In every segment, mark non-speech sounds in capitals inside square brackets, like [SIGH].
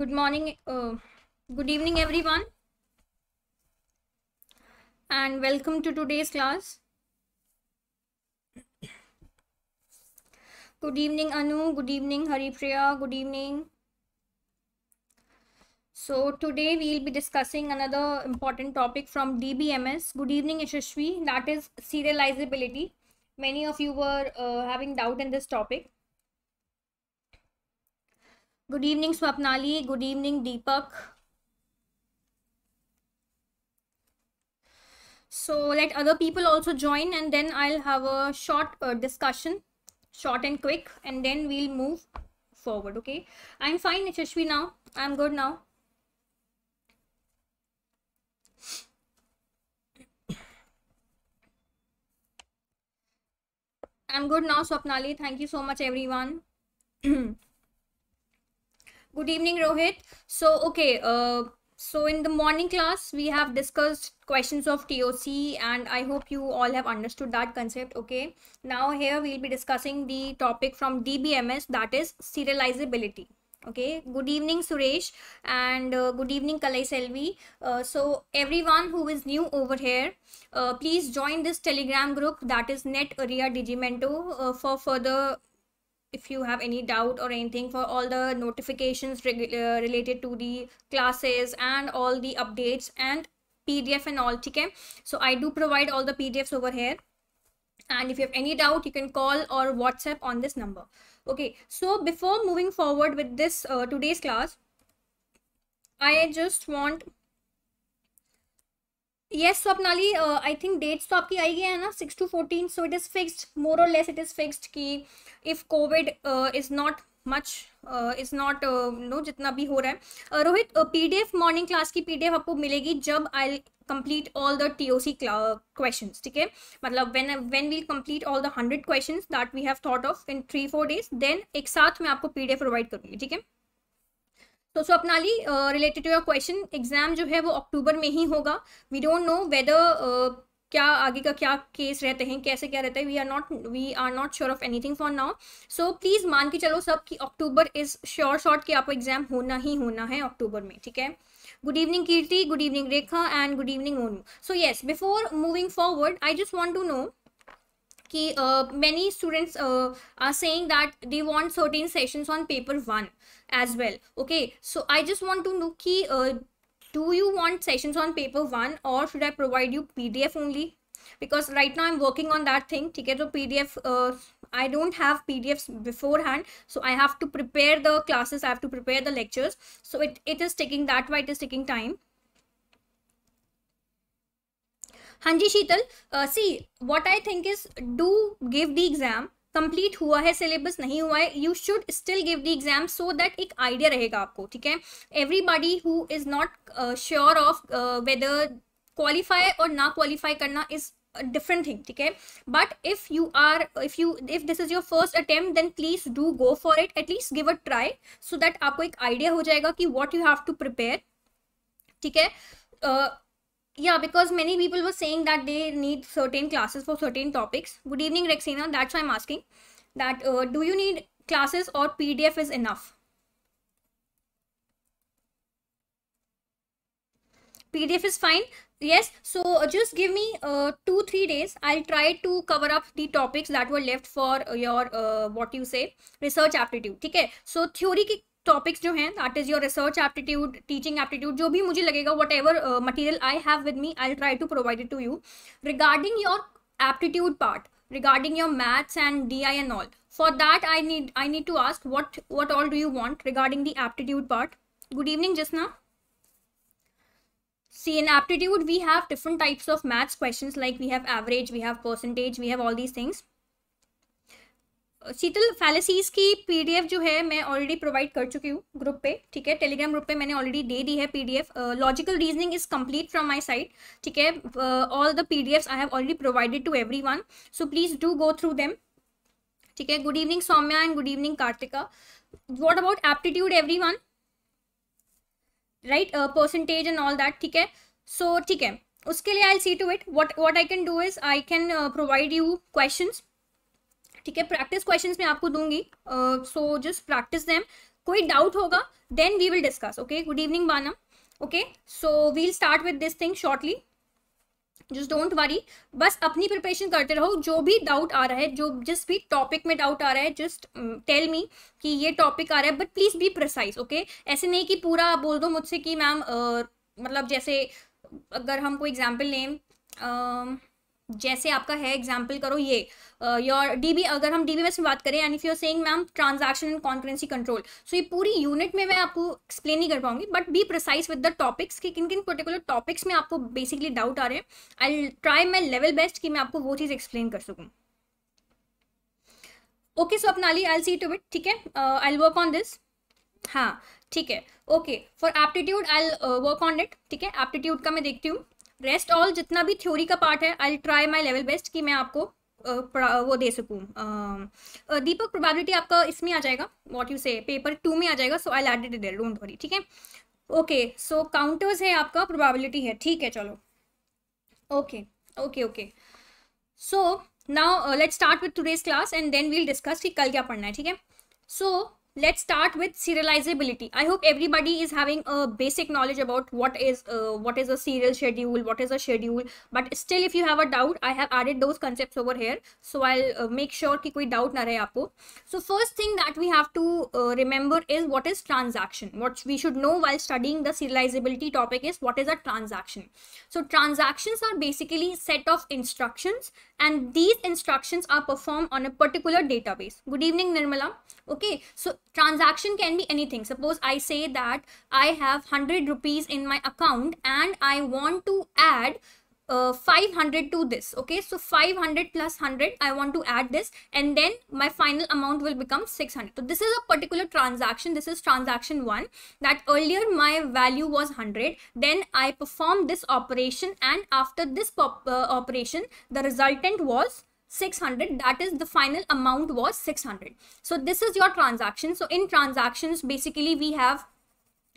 good morning uh, good evening everyone and welcome to today's class good evening anu good evening haripriya good evening so today we'll be discussing another important topic from dbms good evening ishashvi that is serializability many of you were uh, having doubt in this topic Good evening, Swapanali. Good evening, Deepak. so let other people also join and then i'll have a short uh, discussion short and quick and then we'll move forward okay i'm fine Shashvi now i'm good now i'm good now swapnali thank you so much everyone [CLEARS THROAT] good evening rohit so okay uh, so in the morning class we have discussed questions of toc and i hope you all have understood that concept okay now here we'll be discussing the topic from dbms that is serializability okay good evening suresh and uh, good evening kalai selvi uh, so everyone who is new over here uh, please join this telegram group that is net area digimento uh, for further if you have any doubt or anything for all the notifications uh, related to the classes and all the updates and pdf and all okay so i do provide all the pdfs over here and if you have any doubt you can call or whatsapp on this number okay so before moving forward with this uh, today's class i just want yes Swapnali Apnali I think dates तो आपकी आई गई है ना six to fourteen so it is fixed more और less it is fixed कि if Covid is not much is not no जितना भी हो रहा है Rohit P D F morning class की पी डी एफ आपको मिलेगी जब I all the T O C question ठीक है मतलब when when we'll complete all the hundred question that we have thought of in three four days then एक साथ मैं आपको पी डी एफ प्रोवाइड करूँगी ठीक है तो so Apnali related to your question exam जो है वो अक्टूबर में ही होगा वी डोंट नो वेदर क्या आगे का क्या केस रहते हैं कैसे क्या रहता है we are not we are not sure of anything for now so please मान के चलो सब कि अक्टूबर इज श्योर शॉर्ट कि आपको एग्जाम होना ही होना है अक्टूबर में ठीक है good evening Kirti good evening Rekha and good evening Monu so yes before moving forward I just want to know कि many students are saying that they want certain session on paper one as well okay so i just want to know key uh, do you want sessions on paper one or should i provide you pdf only because right now i'm working on that thing okay so pdf uh, i don't have pdfs beforehand so i have to prepare the classes i have to prepare the lectures so it, it is taking that why it is taking time Hanji Sheetal, uh, see, what I think is do give the exam complete हुआ है syllabus नहीं हुआ है you should still give the exam so that एक idea रहेगा आपको ठीक है everybody who is not sure of whether qualify और ना क्वालिफाई करना इज डिफरेंट थिंग ठीक है but if you are if you if this is your first attempt then please do go for it at least give a try so that आपको एक idea हो जाएगा कि what you have to prepare ठीक है uh, yeah because many people were saying that they need certain classes for certain topics good evening rexena that's why i'm asking that uh, do you need classes or pdf is enough pdf is fine yes so uh, just give me uh, two three days i'll try to cover up the topics that were left for uh, your uh, what you say research aptitude okay so theory topics जो हैं that is your research aptitude teaching aptitude जो भी मुझे लगेगा whatever material I have with me I try to provide to you regarding your aptitude part regarding your maths and D I N all for that I need I need to ask what what all do you want regarding the aptitude part good evening Jasna see in aptitude we have different types of maths question like we have average we have percentage we have all these things Sheetal fallacies की PDF जो है मैं already provide कर चुकी हूँ group पे ठीक है टेलीग्राम ग्रुप पे मैंने ऑलरेडी दे दी है PDF logical reasoning is complete from my side ठीक है all the PDFs I have already provided to everyone so please do go through them ठीक है good evening Saumya and good evening Kartika what about aptitude every one right percentage and all that ठीक है so ठीक है उसके लिए I see to it what what I can do is I can provide you question ठीक है practice question में आपको दूंगी सो जस्ट प्रैक्टिस दैम कोई डाउट होगा then we will discuss okay good evening Banam okay so we'll start with this thing shortly just don't worry बस अपनी preparation करते रहो जो भी डाउट आ रहा है जो जिस भी टॉपिक में डाउट आ रहा है जस्ट टेल मी कि ये टॉपिक आ रहा है but please be precise okay ऐसे नहीं कि पूरा आप बोल दो मुझसे कि मैम मतलब जैसे अगर हम कोई एग्जाम्पल लें जैसे आपका है एग्जाम्पल करो ये योर डीबी अगर हम डीबी में से बात करें and if you are saying ma'am transaction and concurrency control so ये पूरी यूनिट में मैं आपको एक्सप्लेन नहीं कर पाऊंगी but be precise with the topics कि किन किन पर्टिकुलर टॉपिक्स में आपको बेसिकली डाउट आ रहे हैं I try my level best कि मैं आपको वो चीज़ एक्सप्लेन कर सकूँ ओके सो अपना आई सी टू इट ठीक है आई वर्क ऑन दिस हाँ ठीक है okay for aptitude I work on it ठीक है एप्टीट्यूड का मैं देखती हूँ रेस्ट ऑल जितना भी थ्योरी का पार्ट है I try my level best कि मैं आपको वो दे सकूँ दीपक प्रोबेबिलिटी आपका इसमें आ जाएगा what you say paper two में आ जाएगा so I added it don't worry ठीक है ओके सो काउंटर्स है आपका प्रोबेबिलिटी है ठीक है चलो okay okay okay so now let start with today's class and then we'll discuss कि कल क्या पढ़ना है ठीक है सो let's start with serializability i hope everybody is having a basic knowledge about what is uh, what is a serial schedule what is a schedule but still if you have a doubt i have added those concepts over here so i'll uh, make sure ki koi doubt na rahe aapko so first thing that we have to uh, remember is what is transaction what we should know while studying the serializability topic is what is a transaction so transactions are basically set of instructions and these instructions are performed on a particular database. Good evening, Nirmala. Okay, so transaction can be anything. Suppose I say that I have 100 rupees in my account and I want to add uh, 500 to this okay so 500 plus 100 i want to add this and then my final amount will become 600 so this is a particular transaction this is transaction one that earlier my value was 100 then i performed this operation and after this pop, uh, operation the resultant was 600 that is the final amount was 600 so this is your transaction so in transactions basically we have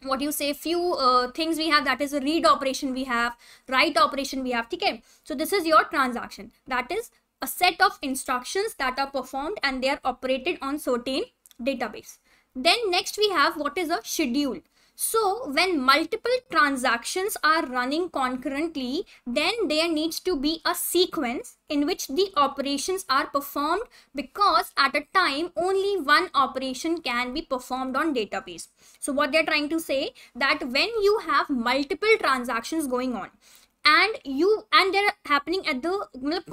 what you say few uh, things we have that is a read operation we have write operation we have okay so this is your transaction that is a set of instructions that are performed and they are operated on certain database then next we have what is a schedule so when multiple transactions are running concurrently, then there needs to be a sequence in which the operations are performed because at a time only one operation can be performed on database. So what they're trying to say that when you have multiple transactions going on, and you and they're happening at the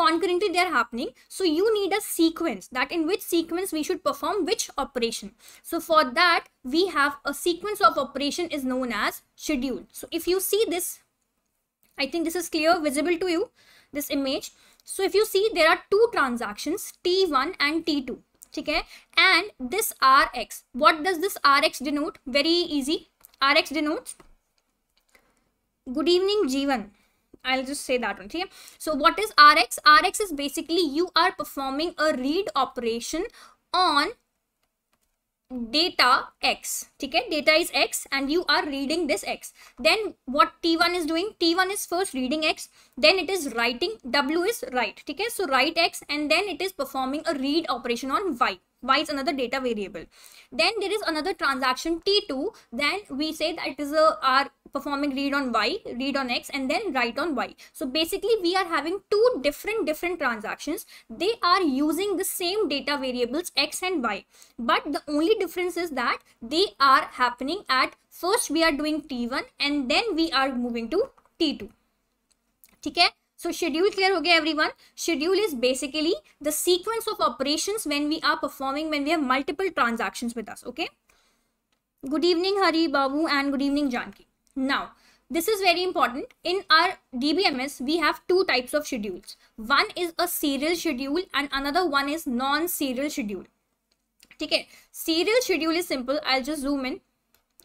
concurrently they're happening so you need a sequence that in which sequence we should perform which operation so for that we have a sequence of operation is known as schedule so if you see this i think this is clear visible to you this image so if you see there are two transactions t1 and t2 okay and this rx what does this rx denote very easy rx denotes good evening g1 I'll just say that one. Okay. So what is Rx? Rx is basically you are performing a read operation on data x okay data is x and you are reading this x then what t1 is doing t1 is first reading x then it is writing w is write okay so write x and then it is performing a read operation on y y is another data variable then there is another transaction t2 then we say that it is a are performing read on y read on x and then write on y so basically we are having two different different transactions they are using the same data variables x and y but the only difference is that they are happening at first we are doing t1 and then we are moving to t2 Okay. So schedule clear okay everyone. Schedule is basically the sequence of operations when we are performing when we have multiple transactions with us. Okay. Good evening Hari Babu and good evening Janki. Now this is very important. In our DBMS we have two types of schedules. One is a serial schedule and another one is non-serial schedule. Okay. Serial schedule is simple. I'll just zoom in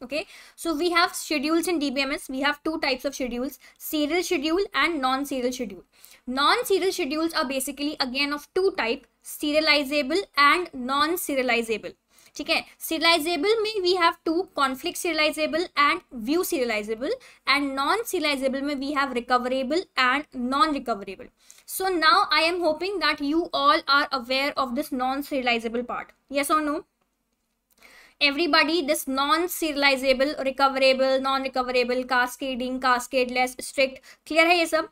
okay so we have schedules in dbms we have two types of schedules serial schedule and non-serial schedule non-serial schedules are basically again of two type serializable and non-serializable ठीक है serializable ठीक serializable म we have two conflict serializable and view serializable and non serializable में we have recoverable and non recoverable so now i am hoping that you all are aware of this non serializable part yes or no everybody this non-serializable recoverable non-recoverable cascading cascadeless strict clear hai ye sab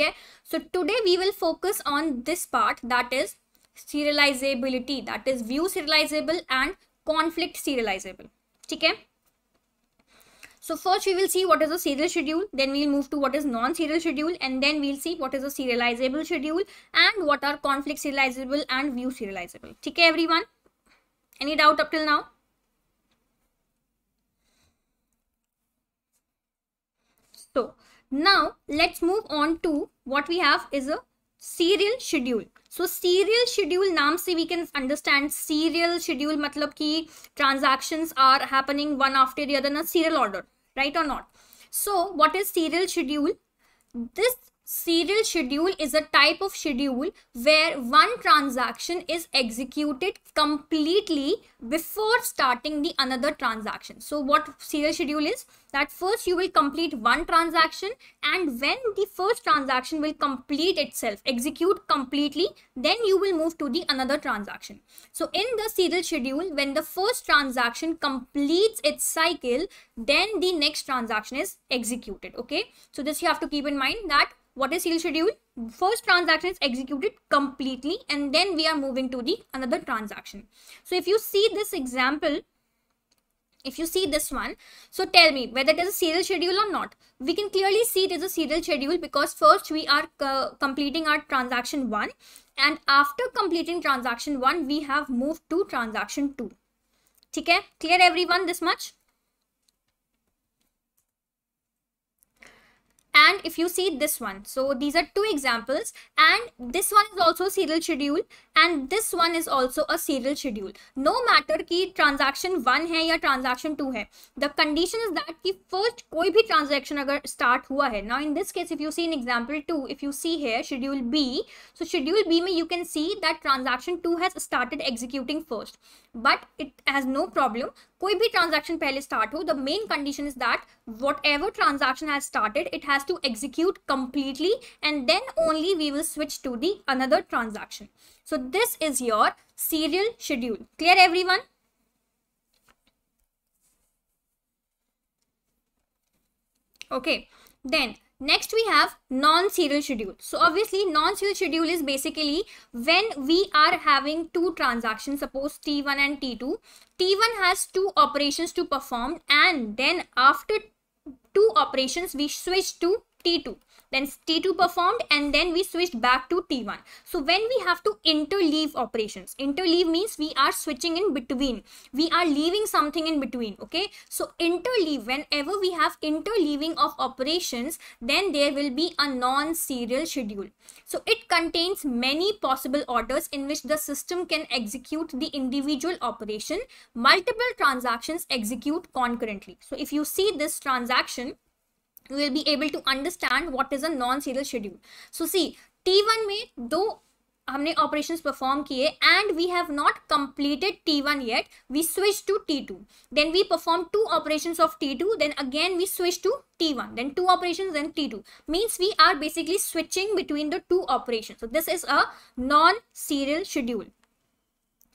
hai so today we will focus on this part that is serializability that is view serializable and conflict serializable theek hai so first we will see what is a serial schedule, then we'll move to what is non-serial schedule and then we'll see what is a serializable schedule and what are conflict serializable and view serializable. Okay everyone? Any doubt up till now? So now let's move on to what we have is a serial schedule. So serial schedule naam se we can understand serial schedule matlab ki transactions are happening one after the other in a serial order, right or not? So what is serial schedule? This Serial schedule is a type of schedule where one transaction is executed completely before starting the another transaction. So what serial schedule is that first you will complete one transaction and when the first transaction will complete itself, execute completely, then you will move to the another transaction. So in the serial schedule, when the first transaction completes its cycle, then the next transaction is executed. Okay. So this you have to keep in mind that what is seal schedule first transaction is executed completely and then we are moving to the another transaction so if you see this example if you see this one so tell me whether there's a serial schedule or not we can clearly see it is a serial schedule because first we are uh, completing our transaction 1 and after completing transaction 1 we have moved to transaction 2 okay clear everyone this much and if you see this one so these are two examples and this one is also serial schedule and this one is also a serial schedule no matter ki transaction 1 hai ya transaction 2 hai the condition is that ki first koi bhi transaction agar start hua hai now in this case if you see in example 2 if you see here schedule b so schedule b mein you can see that transaction 2 has started executing first but it has no problem कोई भी transaction पहले start हो the main condition is that whatever transaction has started it has to execute completely and then only we will switch to the another transaction so this is your serial schedule clear everyone okay then Next we have non-serial schedule. So obviously non-serial schedule is basically when we are having two transactions, suppose T1 and T2. T1 has two operations to perform and then after two operations we switch to T2 then T2 performed and then we switched back to T1. So when we have to interleave operations, interleave means we are switching in between. We are leaving something in between. Okay. So interleave, whenever we have interleaving of operations, then there will be a non-serial schedule. So it contains many possible orders in which the system can execute the individual operation. Multiple transactions execute concurrently. So if you see this transaction, you will be able to understand what is a non-serial schedule. So see, T1 may though humne operations perform kiye and we have not completed T1 yet, we switch to T2. Then we perform two operations of T2, then again we switch to T1, then two operations and T2. Means we are basically switching between the two operations. So this is a non-serial schedule.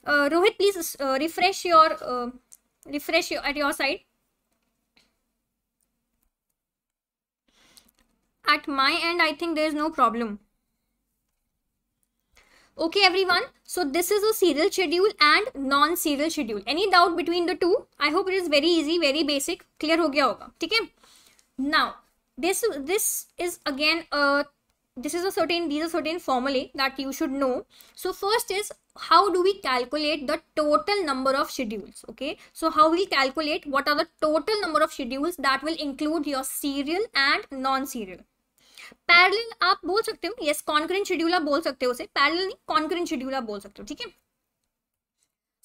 Uh, Rohit, please uh, refresh your uh, refresh your, at your side. at my end, I think there is no problem. Okay, everyone. So this is a serial schedule and non-serial schedule. Any doubt between the two? I hope it is very easy, very basic. Clear ho gaya hoga. Okay? Now, this, this is again a this is a certain these are certain formulae that you should know so first is how do we calculate the total number of schedules okay so how we calculate what are the total number of schedules that will include your serial and non-serial Parallel, आप बोल सकते yes. Concurrent concurrent schedule आप बोल सकते हो उसे parallel नहीं concurrent schedule आप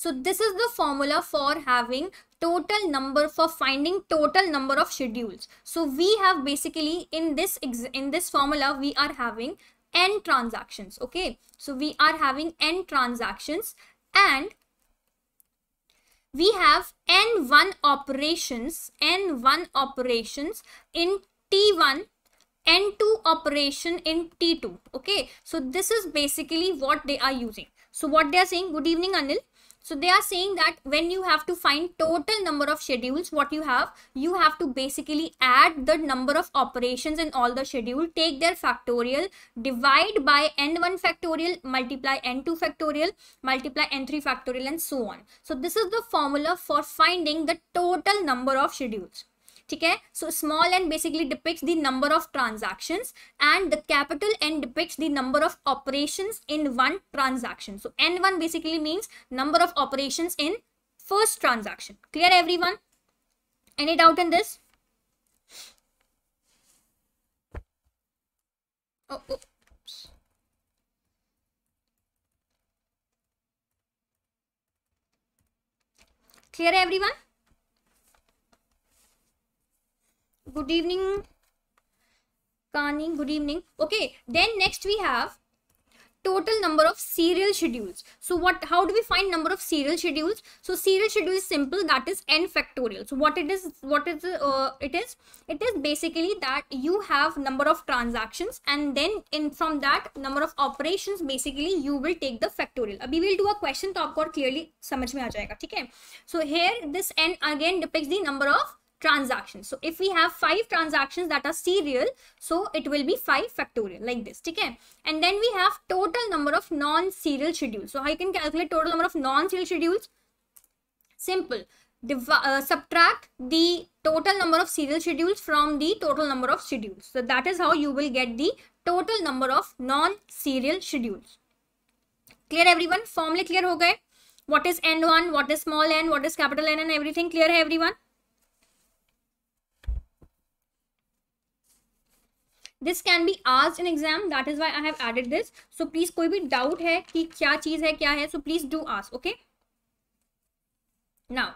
so this is the formula for having total number for finding total number of schedules so we have basically in this in this formula we are having n transactions okay so we are having n transactions and we have n1 operations n1 operations in t1 N2 operation in T2. Okay, so this is basically what they are using. So what they are saying, good evening Anil. So they are saying that when you have to find total number of schedules, what you have, you have to basically add the number of operations in all the schedule, take their factorial, divide by n1 factorial, multiply n2 factorial, multiply n3 factorial and so on. So this is the formula for finding the total number of schedules. ठीक है so small n basically depicts the number of transactions and the capital N depicts the number of operations in one transaction so n one basically means number of operations in first transaction clear everyone any doubt in this oh, oh. clear everyone good evening Kani, good evening. Okay, then next we have total number of serial schedules. So what, how do we find number of serial schedules? So serial schedule is simple, that is n factorial. So what it is, what is, uh, it is, it is basically that you have number of transactions and then in from that number of operations, basically you will take the factorial. we'll do a question top or clearly So here this n again depicts the number of transactions. So if we have five transactions that are serial, so it will be five factorial like this. Okay. And then we have total number of non-serial schedules. So I can calculate total number of non-serial schedules. Simple. Div uh, subtract the total number of serial schedules from the total number of schedules. So that is how you will get the total number of non-serial schedules. Clear everyone? Formally clear ho gaye? What is N1? What is small n? What is capital N and everything clear everyone? This can be asked in exam. That is why I have added this. So please, please कोई भी doubt है कि क्या चीज है क्या है so please do ask okay now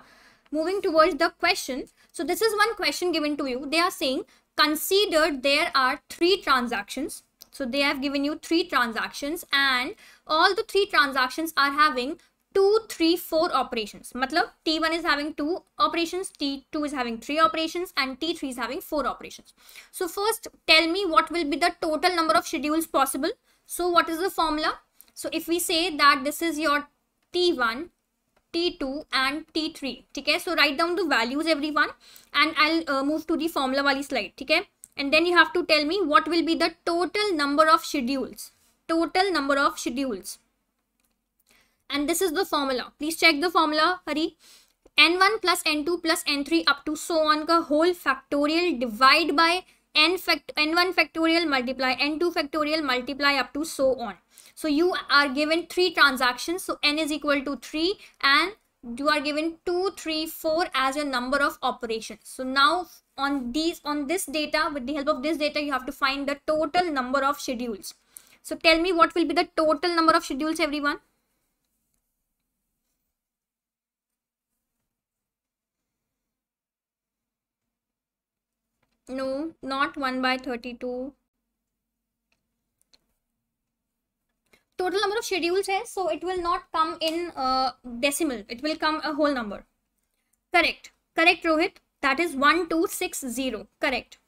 moving towards the question so this is one question given to you they are saying consider there are three transactions so they have given you three transactions and all the three transactions are having two, three, four operations. Matlab, T1 is having two operations, T2 is having three operations and T3 is having four operations. So first tell me what will be the total number of schedules possible. So what is the formula? So if we say that this is your T1, T2 and T3. Okay, so write down the values everyone and I'll uh, move to the formula wali slide. Okay, and then you have to tell me what will be the total number of schedules. Total number of schedules and this is the formula please check the formula hurry n1 plus n2 plus n3 up to so on ka whole factorial divide by n fact n1 factorial multiply n2 factorial multiply up to so on so you are given three transactions so n is equal to 3 and you are given 2 3 4 as your number of operations so now on these on this data with the help of this data you have to find the total number of schedules so tell me what will be the total number of schedules everyone No, not 1 by 32. Total number of schedules so it will not come in uh, decimal. It will come a whole number. Correct. Correct, Rohit. That is 1260. Correct.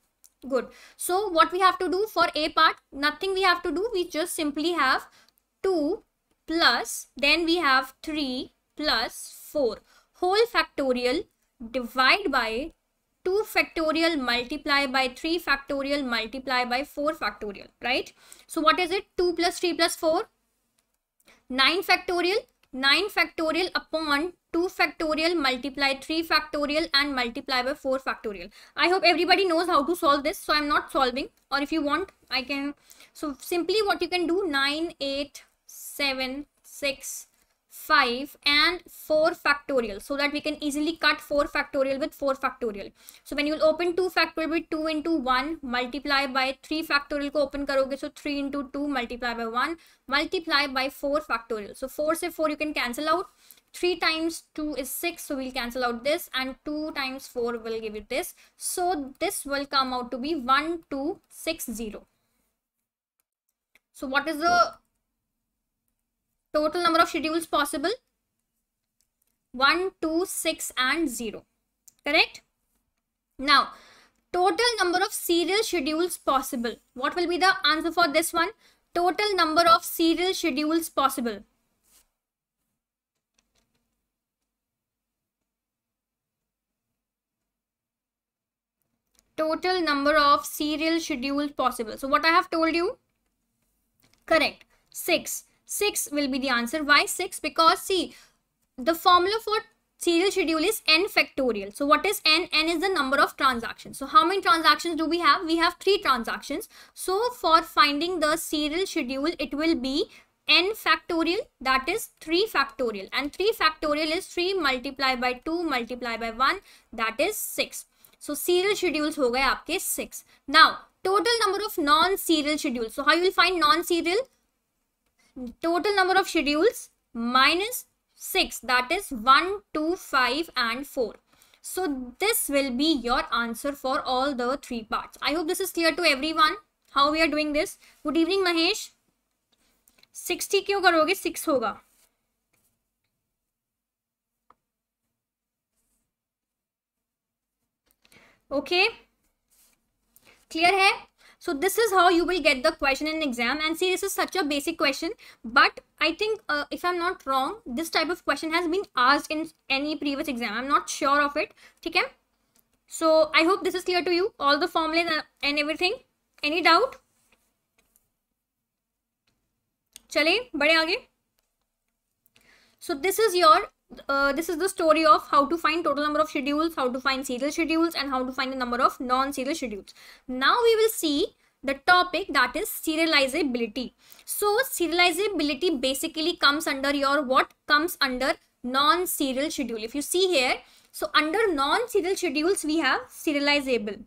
Good. So what we have to do for A part? Nothing we have to do. We just simply have 2 plus, then we have 3 plus 4. Whole factorial divide by 2 factorial multiply by 3 factorial multiply by 4 factorial, right? So what is it? 2 plus 3 plus 4, 9 factorial, 9 factorial upon 2 factorial multiply 3 factorial and multiply by 4 factorial. I hope everybody knows how to solve this. So I'm not solving or if you want, I can. So simply what you can do 9, 8, 7, 6, 5 and 4 factorial so that we can easily cut 4 factorial with 4 factorial. So when you will open 2 factorial with 2 into 1 multiply by 3 factorial ko open karoge so 3 into 2 multiply by 1 multiply by 4 factorial. So 4 se 4 you can cancel out. 3 times 2 is 6 so we'll cancel out this and 2 times 4 will give you this. So this will come out to be 1260. So what is the total number of schedules possible 1 2 6 and 0 correct now total number of serial schedules possible what will be the answer for this one total number of serial schedules possible total number of serial schedules possible so what i have told you correct 6 6 will be the answer. Why 6? Because see, the formula for serial schedule is n factorial. So what is n? n is the number of transactions. So how many transactions do we have? We have 3 transactions. So for finding the serial schedule, it will be n factorial that is 3 factorial and 3 factorial is 3 multiplied by 2 multiplied by 1 that is 6. So serial schedules ho gaye aapke 6. Now total number of non-serial schedules. So how you will find non-serial? total number of schedules minus 6 that is 1 2 5 and 4 so this will be your answer for all the three parts i hope this is clear to everyone how we are doing this good evening mahesh 60 क्यों करोगे 6 होगा okay okay. Clear है So this is how you will get the question in exam and see this is such a basic question but I think uh, if I'm not wrong this type of question has been asked in any previous exam. I'm not sure of it. Okay. So I hope this is clear to you all the formulas and everything. Any doubt? Chale, bade aage. so this is your uh, this is the story of how to find total number of schedules, how to find serial schedules and how to find the number of non-serial schedules. Now we will see the topic that is serializability. So serializability basically comes under your what comes under non-serial schedule. If you see here, so under non-serial schedules we have serializable.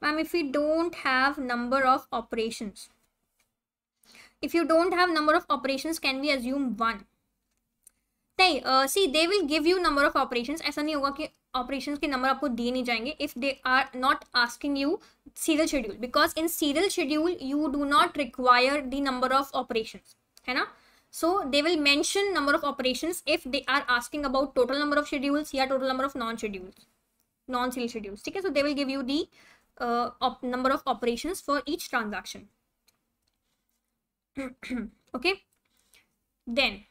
Ma'am, if we don't have number of operations, if you don't have number of operations, can we assume one? नहीं see they will give you number of operation ऐसा नहीं होगा कि operation के number आपको दिए नहीं जाएंगे if they are not asking you serial schedule because in serial schedule you do not require the number of operation है ना so they will mention number of operation if they are asking about total number of schedules या total number of non schedules non serial schedules ठीक है so they will give you the number of operation for each transaction okay then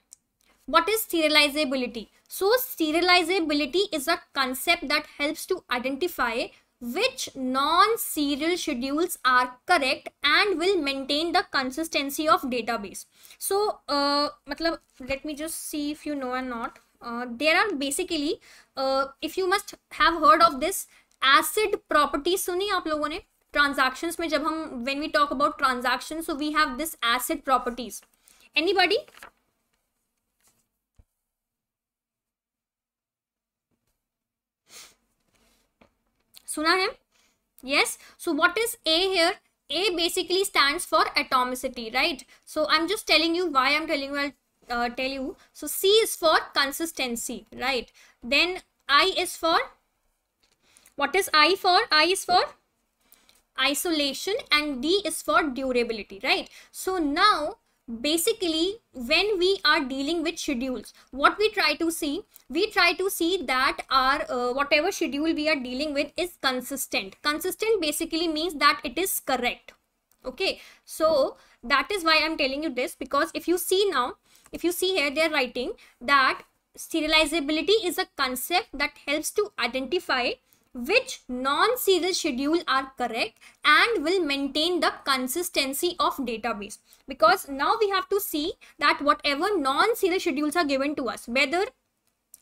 What is serializability? So serializability is a concept that helps to identify which non-serial schedules are correct and will maintain the consistency of database. So uh, matlab, let me just see if you know or not. Uh, there are basically, uh, if you must have heard of this, acid property सुनी आप लोगों ने transactions में जब हम when we talk about transactions so we have this acid properties anybody सुना है yes so what is a here a basically stands for atomicity right so i'm just telling you why i'm telling you i uh, tell you so c is for consistency right then i is for what is i for i is for isolation and d is for durability right so now basically when we are dealing with schedules what we try to see we try to see that our uh, whatever schedule we are dealing with is consistent consistent basically means that it is correct okay so that is why i'm telling you this because if you see now if you see here they're writing that serializability is a concept that helps to identify which non-serial schedule are correct and will maintain the consistency of database because now we have to see that whatever non-serial schedules are given to us whether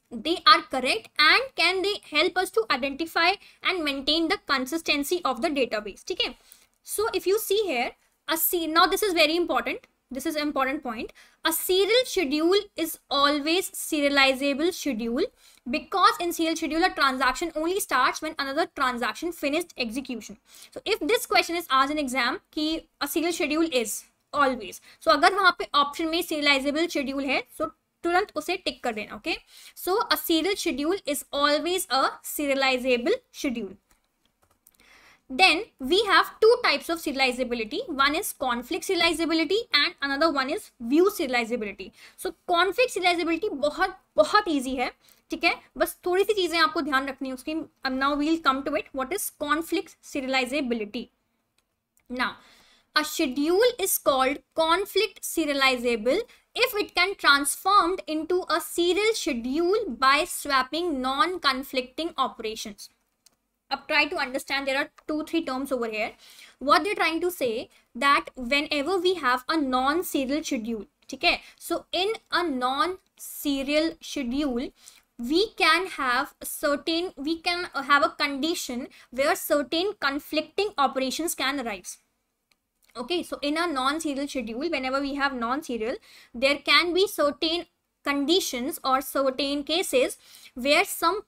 they are correct and can they help us to identify and maintain the consistency of the database okay so if you see here a see now this is very important this is important point a serial schedule is always serializable schedule because in CL a transaction only starts when another transaction finished execution. So if this question is asked in exam कि a serial schedule is always. So अगर वहाँ पे option में serializable schedule है so तुरंत उसे टिक कर देना okay? So a serial schedule. is always a serializable schedule. then we have two types of serializability one is conflict serializability and another one is view serializability so conflict serializability is very easy है ठीक है बस थोड़ी सी चीजें आपको ध्यान रखनी है उसकी now we'll come to it what is conflict serializability now a schedule is called conflict serializable if it can transform into a serial schedule by swapping non conflicting operation अब try to understand there are two three terms over here what they're trying to say that whenever we have a non serial schedule ठीक है so in a non serial schedule we can have certain we can have a condition where certain conflicting operations can arise okay so in a non-serial schedule whenever we have non-serial there can be certain conditions or certain cases where some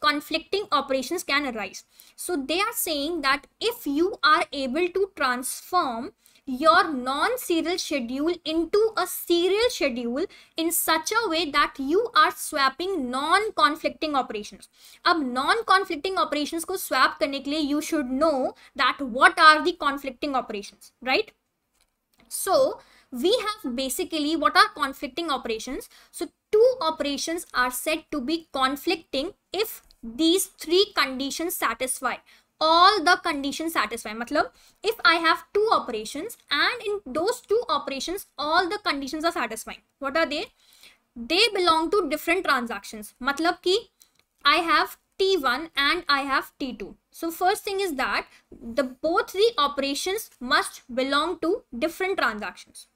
conflicting operations can arise so they are saying that if you are able to transform your non-serial schedule into a serial schedule in such a way that you are swapping non-conflicting operations. अब non-conflicting operations को swap करने के you should know that what are the conflicting operations, right? So we have basically what are conflicting operations. So two operations are said to be conflicting if these three conditions satisfy all the conditions satisfy matlab if i have two operations and in those two operations all the conditions are satisfying what are they they belong to different transactions matlab ki i have t1 and i have t2 so first thing is that the both the operations must belong to different transactions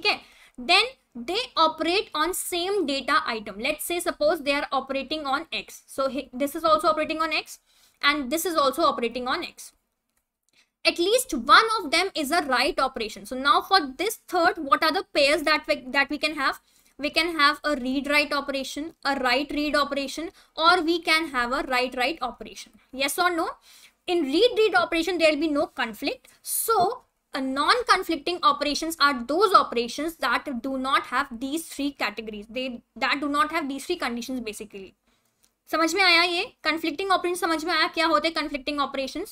okay then they operate on same data item let's say suppose they are operating on x so this is also operating on x and this is also operating on x at least one of them is a right operation. So now for this third, what are the pairs that we, that we can have? We can have a read-write operation, a write-read operation, or we can have a write-write operation. Yes or no? In read-read operation, there will be no conflict. So non-conflicting operations are those operations that do not have these three categories. They that do not have these three conditions basically. समझ में आया ये conflicting operation समझ में आया क्या होते conflicting operation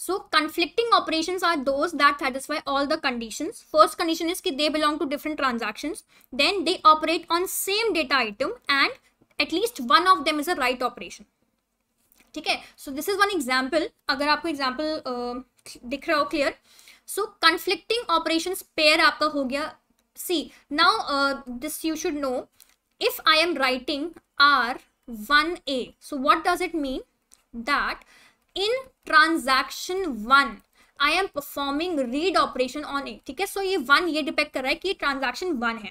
so conflicting operation are those that satisfy all the condition first condition is की they belong to different transaction then they operate on same data item and at least one of them is a write operation ठीक है so this is one example अगर आपको example uh, दिख रहा हो clear so conflicting operation pair आपका हो गया see now uh, this you should know if i am writing r1a so what does it mean that in transaction 1 I am performing read operation on A ठीक है सो ये one ये depict कर रहा है कि ट्रांजैक्शन वन है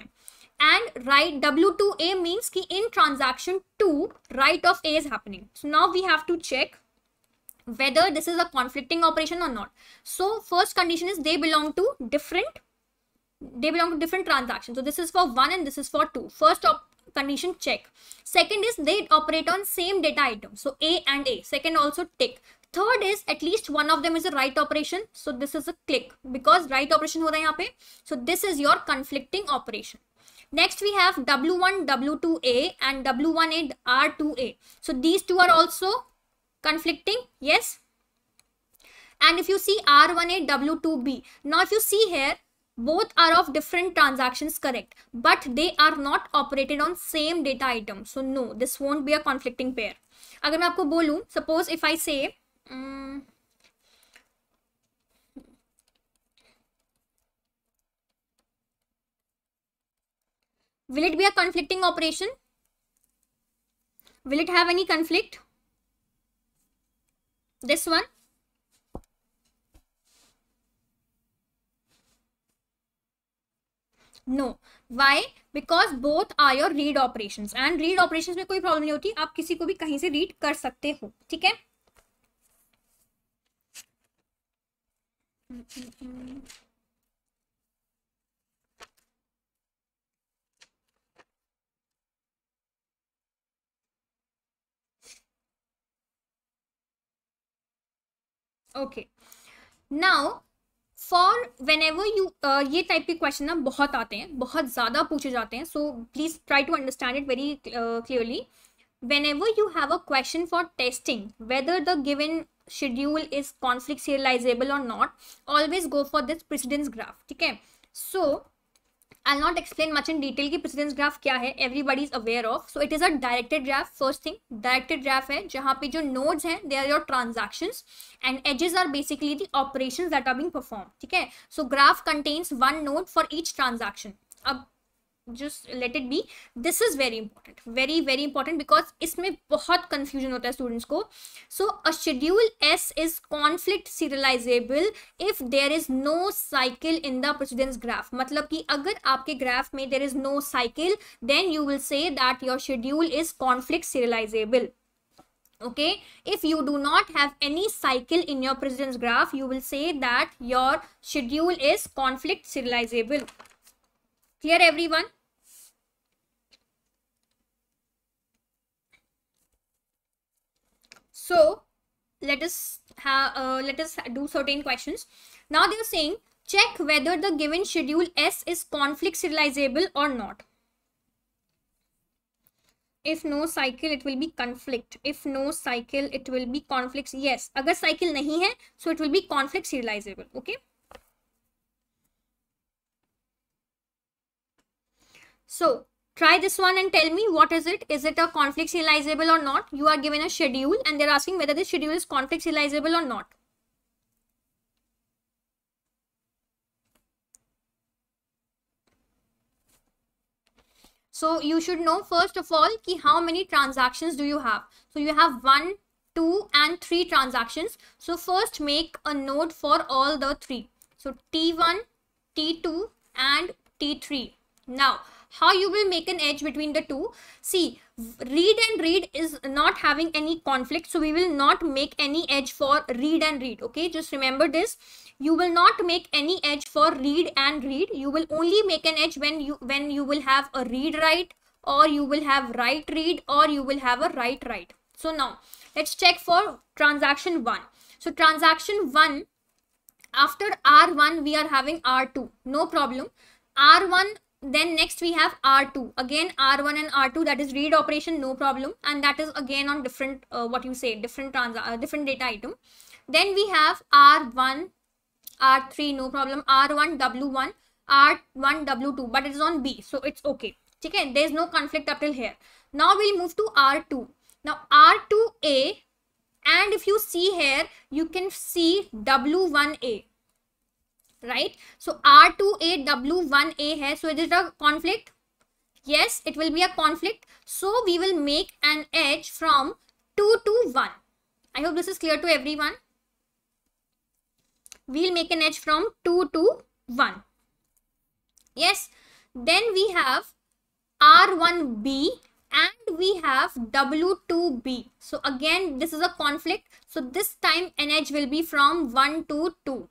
and write W two A means कि in transaction two write of A is happening so now we have to check whether this is a conflicting operation or not so first condition is they belong to different they belong to different transactions. So this is for one and this is for two. First condition check. Second is they operate on same data item. So A and A. Second also tick. Third is at least one of them is a right operation. So this is a click because right operation ho raha So this is your conflicting operation. Next we have W1, W2A and W1A, R2A. So these two are also conflicting. Yes. And if you see R1A, W2B. Now if you see here, both are of different transactions correct but they are not operated on same data item so no this won't be a conflicting pair अगर suppose if I say um, will it be a conflicting operation will it have any conflict this one no why because both are your read operation and read operation में कोई problem नहीं होती आप किसी को भी कहीं से रीड कर सकते हो ठीक है okay now for whenever you ये टाइप के क्वेश्चन ना बहुत आते हैं बहुत ज़्यादा पूछे जाते हैं so please try to understand it very clearly whenever you have a question for testing whether the given schedule is conflict serializable और not always go for this precedence graph ठीक है so I not explain much in detail की precedence graph क्या है everybody is aware of so it is a directed graph first thing directed graph है जहाँ पे जो नोड्स हैं they are your transaction and edges are basically the operation that are being perform ठीक है so graph contains one node for each transaction अब just let it be this is very important very very important because इसमें बहुत confusion होता है students को so a schedule S is conflict serializable if there is no cycle in the precedence graph मतलब कि अगर आपके ग्राफ में there is no cycle then you will say that your schedule is conflict serializable okay if you do not have any cycle in your precedence graph you will say that your schedule is conflict serializable Clear everyone? So let us have uh, let us do certain questions. Now they are saying check whether the given schedule S is conflict serializable or not. If no cycle, it will be conflict. If no cycle, it will be conflicts. Yes, अगर cycle नहीं है, so it will be conflict serializable. Okay. So try this one and tell me what is it? Is it a conflict serializable or not? You are given a schedule and they're asking whether the schedule is conflict serializable or not. So you should know first of all ki how many transactions do you have. So you have 1, 2 and 3 transactions. So first make a node for all the 3. So T1, T2 and T3. Now how you will make an edge between the two see read and read is not having any conflict so we will not make any edge for read and read okay just remember this you will not make any edge for read and read you will only make an edge when you when you will have a read write or you will have write read or you will have a write write so now let's check for transaction 1 so transaction 1 after r1 we are having r2 no problem r1 then next we have r2 again r1 and r2 that is read operation no problem and that is again on different uh, what you say different trans uh, different data item then we have r1 r3 no problem r1 w1 r1 w2 but it is on b so it's okay okay there is no conflict up till here now we'll move to r2 now r2a and if you see here you can see w1a right? So R2AW1A has, So it is a conflict. Yes, it will be a conflict. So we will make an edge from 2 to 1. I hope this is clear to everyone. We'll make an edge from 2 to 1. Yes. Then we have R1B and we have W2B. So again, this is a conflict. So this time an edge will be from 1 to 2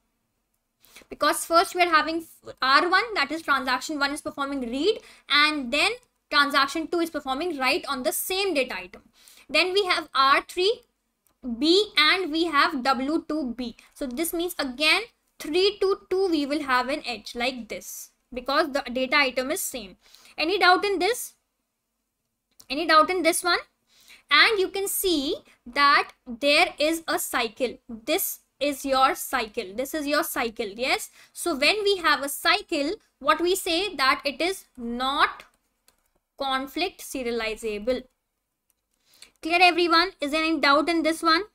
because first we are having R1 that is transaction 1 is performing read and then transaction 2 is performing write on the same data item. Then we have R3 B and we have W2B. So this means again 3 to 2 we will have an edge like this because the data item is same. Any doubt in this? Any doubt in this one? And you can see that there is a cycle. This is your cycle this is your cycle yes so when we have a cycle what we say that it is not conflict serializable clear everyone is there any doubt in this one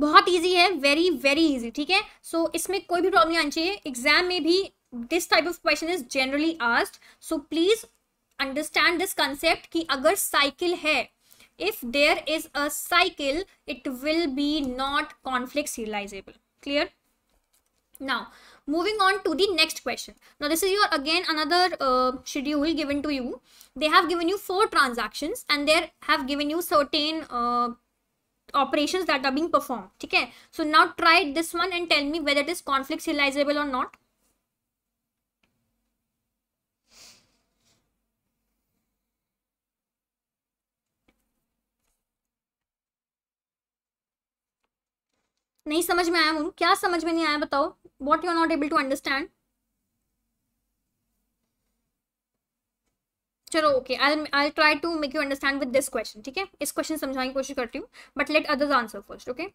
बहुत easy है very very easy ठीक है so so, इसमें कोई भी problem नहीं आनी चाहिए एग्जाम में भी this type of question is generally asked so please understand this concept कि अगर साइकिल है if there is a cycle it will be not conflict serializable clear now moving on to the next question now this is your again another uh, schedule given to you they have given you four transactions and they have given you certain uh, operations that are being performed okay so now try this one and tell me whether it is conflict serializable or not नहीं समझ में आया हूँ क्या समझ में नहीं आया बताओ what you are not able to understand चलो okay I I try to make you understand with this question ठीक है इस क्वेश्चन समझाने की कोशिश करती हूँ but let others answer first okay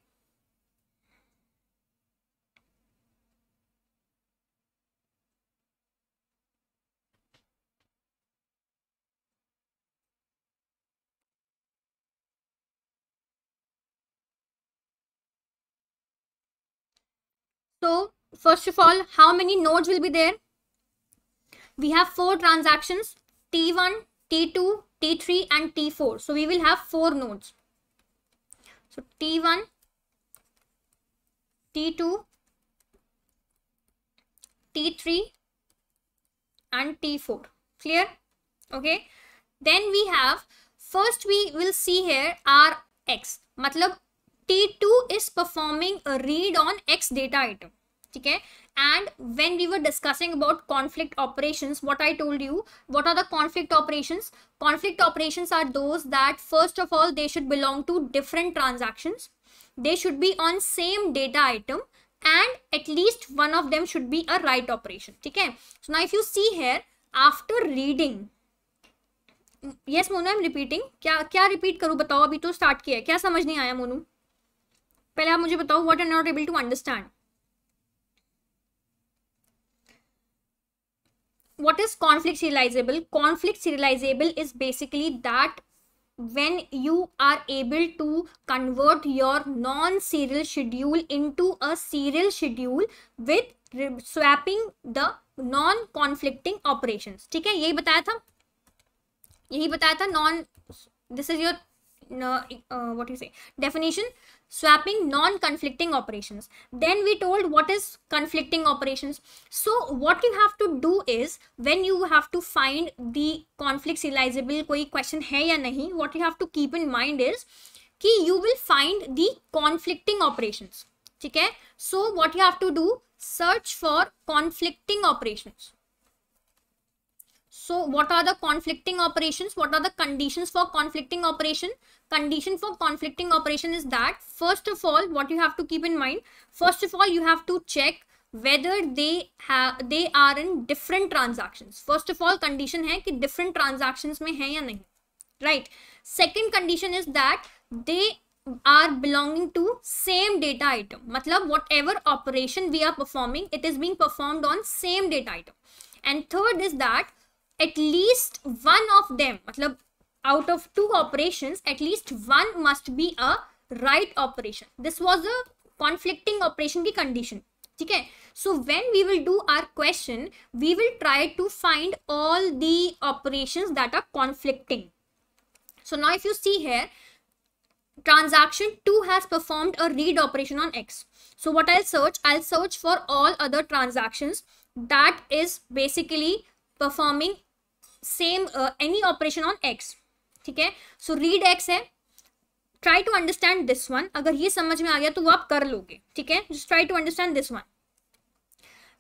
So first of all how many nodes will be there we have four transactions t1 t2 t3 and t4 so we will have four nodes so t1 t2 t3 and t4 clear okay then we have first we will see here R X. matlab t2 is performing a read on x data item ठीक है and when we were discussing about conflict operation what I told you what are the conflict operation conflict operation are those that first of all they should belong to different transaction they should be on same data item and at least one of them should be a write operation ठीक है so ना if you see here after reading yes Monu I am repeating क्या क्या repeat करूँ बताओ अभी तो start किया है क्या समझ नहीं आया मोनू पहले आप मुझे बताओ what are not able to understand what is conflict serializable conflict serializable is basically that when you are able to convert your non-serial schedule into a serial schedule with swapping the non-conflicting operations theek hai yahi bataya tha yahi bataya tha non this is your uh, uh, what you say definition swapping non-conflicting operations then we told what is conflicting operations so what you have to do is when you have to find the conflicts realizable koi question hai ya nahi what you have to keep in mind is ki you will find the conflicting operations theek hai so what you have to do search for conflicting operations So what are the conflicting operations? What are the conditions for conflicting operation? Condition for conflicting operation is that first of all, what you have to keep in mind, first of all, you have to check whether they have they are in different transactions. First of all, condition hai ki different transactions mein hai ya nahi. Right. Second condition is that they are belonging to same data item. Matlab whatever operation we are performing, it is being performed on same data item. And third is that at least one of them matlab out of two operations at least one must be a right operation this was a conflicting operation ki condition ठीक है so when we will do our question we will try to find all the operations that are conflicting so now if you see transaction 2 has performed a read operation on x so what i'll search i'll search for all other transactions that is basically performing same any operation on X ठीक है so read X है try to understand this one अगर ये समझ में आ गया तो वो आप कर लोगे ठीक है just try to understand this one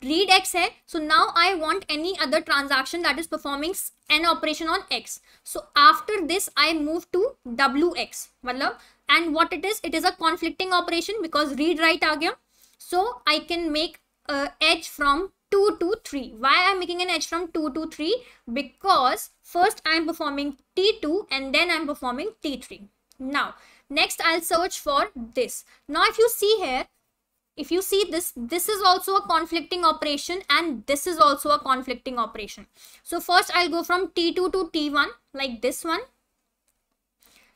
read X है so now I want any other transaction that is performing an operation on X so after this I move to W X मतलब and what it is it is a conflicting operation because read write आ गया so I can make edge from 2 to 3. Why I'm making an edge from 2 to 3? Because first I'm performing T2 and then I'm performing T3. Now, next I'll search for this. Now if you see here, if you see this, this is also a conflicting operation and this is also a conflicting operation. So first I'll go from T2 to T1 like this one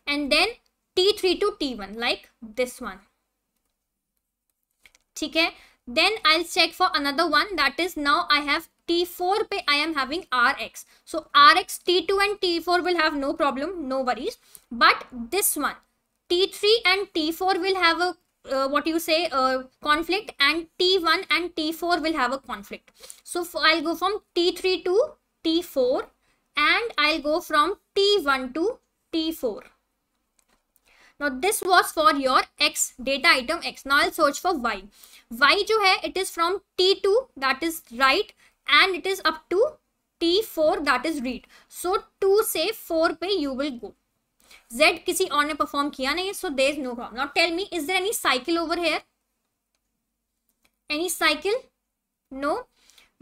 and then T3 to T1 like this one. ठीक है then I'll check for another one that is now I have T4 pe I am having Rx. So Rx T2 and T4 will have no problem, no worries. But this one T3 and T4 will have a uh, what you say uh, conflict and T1 and T4 will have a conflict. So I'll go from T3 to T4 and I'll go from T1 to T4 now this was for your x data item x now i'll search for y y jo hai it is from t2 that is write and it is up to t4 that is read so 2 से 4 पे you will go z किसी और ने perform किया नहीं so there is no problem now tell me is there any cycle over here any cycle no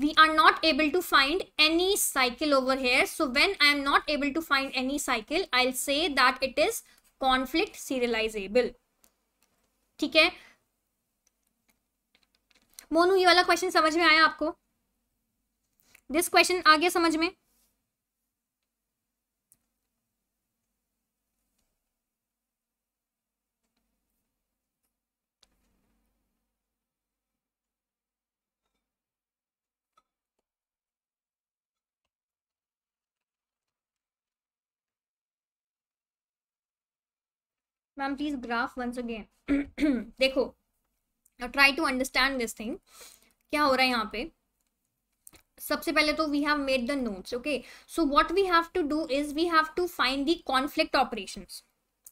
we are not able to find any cycle over here so when i am not able to find any cycle i'll say that it is conflict serializable ठीक है मोनू ये वाला question समझ में आया आपको this question आ गया समझ में ma'am please graph once again देखो try to understand this thing क्या हो रहा है यहाँ पे सबसे पहले तो we have made the nodes okay so what we have to do is we have to find the conflict operations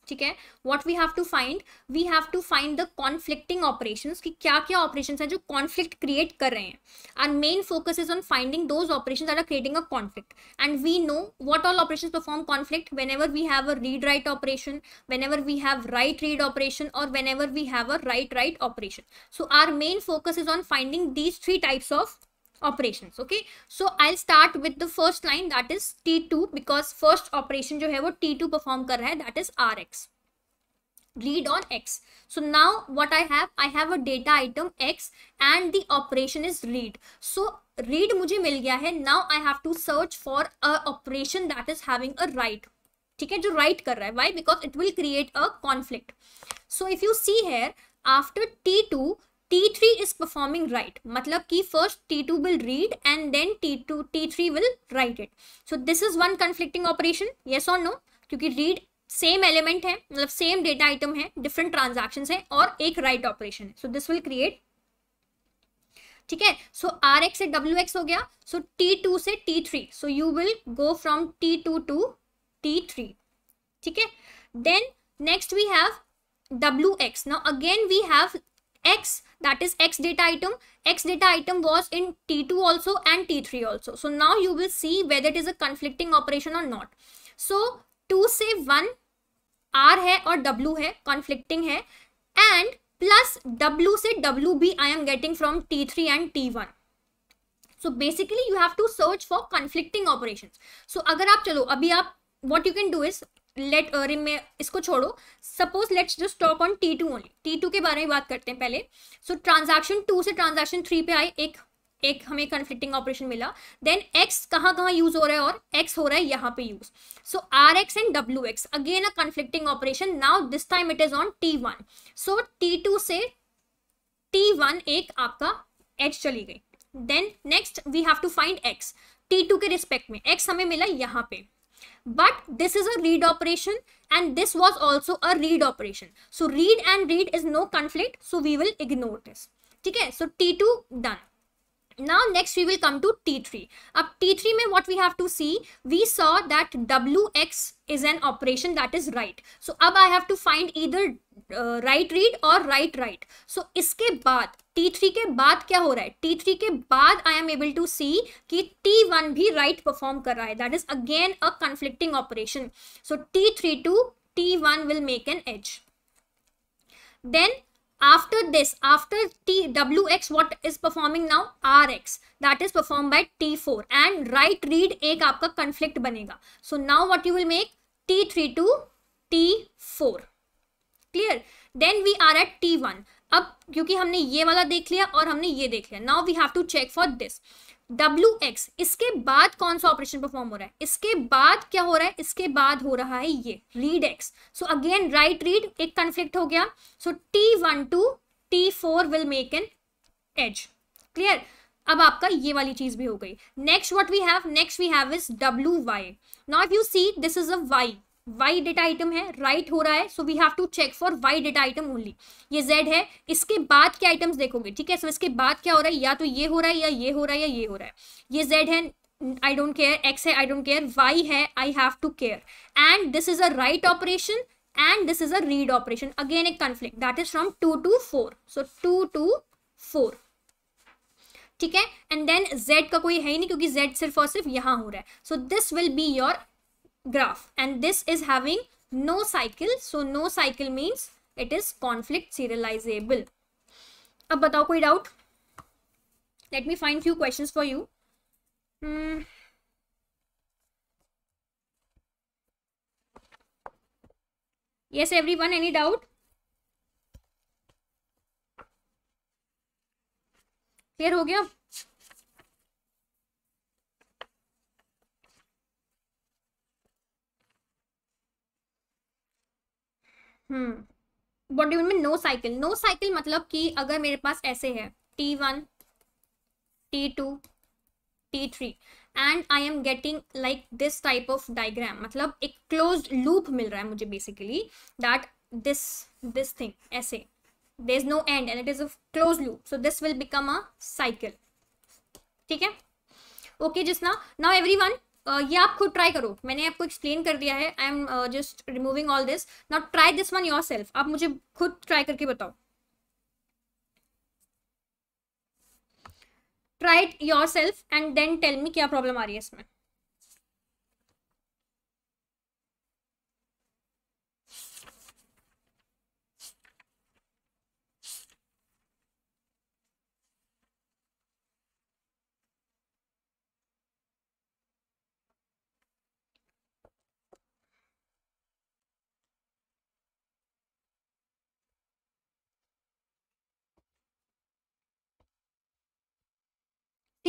ठीक है what we have to find we have to find the conflicting operation कि क्या क्या operation हैं जो conflict create कर रहे हैं our main focus is on finding those operation are creating a conflict and we know what all operation perform conflict whenever we have a read write operation whenever we have write read operation और whenever we have a write write operation so our main focus is on finding these three types of operations okay so i'll start with the first line that is t2 because first operation जो है वो t2 perform कर रहा है that is rx read on x so now what i have i have a data item x and the operation is read so read मुझे मिल गया है now i have to search for a operation that is having a write ठीक है जो write कर रहा है why because it will create a conflict so if you see here after t2 T three is performing write मतलब कि will read and then T two T three will write it so this is one conflicting operation yes or no क्योंकि read same element है मतलब same data item है different transaction है और एक write operation है सो दिस विल क्रिएट ठीक है सो आर एक्स से डब्ल्यू एक्स हो गया सो टी टू से T three so you will go from T two to T three ठीक है then next we have W X now again we have X that is x data item x data item was in t2 also and t3 also so now you will see whether it is a conflicting operation or not so 2 say 1 R or W w है conflicting है and plus w से w wb I am getting from t3 and t1 so basically you have to search for conflicting operations so अगर आप चलो what you can do is let uh, में इसको छोड़ो suppose let's just talk on T two only T two के बारे में बात करते हैं पहले सो ट्रांजैक्शन टू से ट्रांजैक्शन थ्री पे आए एक एक हमें कन्फ्लिक्टिंग ऑपरेशन मिला देन एक्स कहाँ कहाँ यूज हो रहा है और एक्स हो रहा है यहाँ पे use so R X and W X again a conflicting operation now this time it is on T one so T two से टी वन एक आपका एच चली गई then next we have to find X T two के respect में X हमें मिला यहाँ पे but this is a read operation and this was also a read operation so read and read is no conflict so we will ignore this okay so t2 done now next we will come to t3 ab t3 mein what we have to see we saw that wx is an operation that is right so ab i have to find either uh, right read or right write so iske baad t3 के बाद क्या हो रहा है t3 के बाद I am able to see कि t1 भी write perform परफॉर्म कर रहा है that is again a conflicting operation so t3 to t1 will make an edge then after this after t wx what is performing now rx that is performed by t4 and right read एक आपका conflict बनेगा so now what you will make t3 to t4 clear then we are at t1 अब क्योंकि हमने ये वाला देख लिया और हमने ये देख लिया now we have to check for this W X इसके बाद कौन सा ऑपरेशन परफॉर्म हो रहा है इसके बाद क्या हो रहा है इसके बाद हो रहा है ये read X so again right read एक कन्फ्लिक्ट हो गया so T one two T four will make an edge clear अब आपका ये वाली चीज भी हो गई next what we have next we have is W Y not you see this is a Y Y data item है right right हो रहा है so we have to check for Y data item only ये Z है इसके बाद के items देखोगे ठीक है सो so, इसके बाद क्या हो रहा है या तो ये हो रहा है या ये हो रहा है या ये हो रहा है ये जेड है आई डोंट केयर एक्स है आई डोंट केयर वाई है I have to care and this is a write operation and this is a read operation again एक conflict that is from two to four so two to four ठीक है and then Z का कोई है ही नहीं क्योंकि Z सिर्फ और सिर्फ यहां हो रहा है so this will be your graph and this is having no cycle so no cycle means it is conflict serializable अब me कोई doubt let me find few questions for you yes everyone any doubt clear हो गया hmm what do mean no cycle no cycle मतलब कि अगर मेरे पास ऐसे है T one T two T three and I am getting like this type of diagram मतलब एक क्लोज लूप मिल रहा है मुझे basically that this this thing ऐसे there is no end and it is a close loop so this will become a cycle ठीक है okay जिसना now one ये आप खुद ट्राई करो मैंने आपको एक्सप्लेन कर दिया है I am just removing all this not try this one yourself आप मुझे खुद ट्राई करके बताओ try yourself and then tell me क्या प्रॉब्लम आ रही है इसमें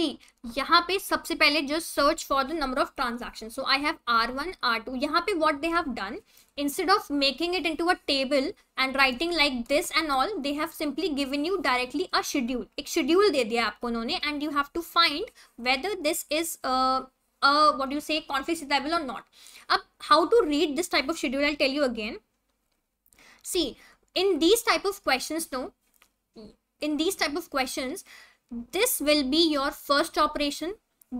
सी यहाँ पे सबसे पहले just search for the number of transaction so I have R one R two यहाँ पे what they have done instead of making it into a table and writing like this and all they have simply given you directly a schedule एक schedule दे दिया आपको उन्होंने and you have to find whether this is what you say conflictable और not अब how to read this type of schedule I tell you again see in these type of question no in these type of question this will be your first operation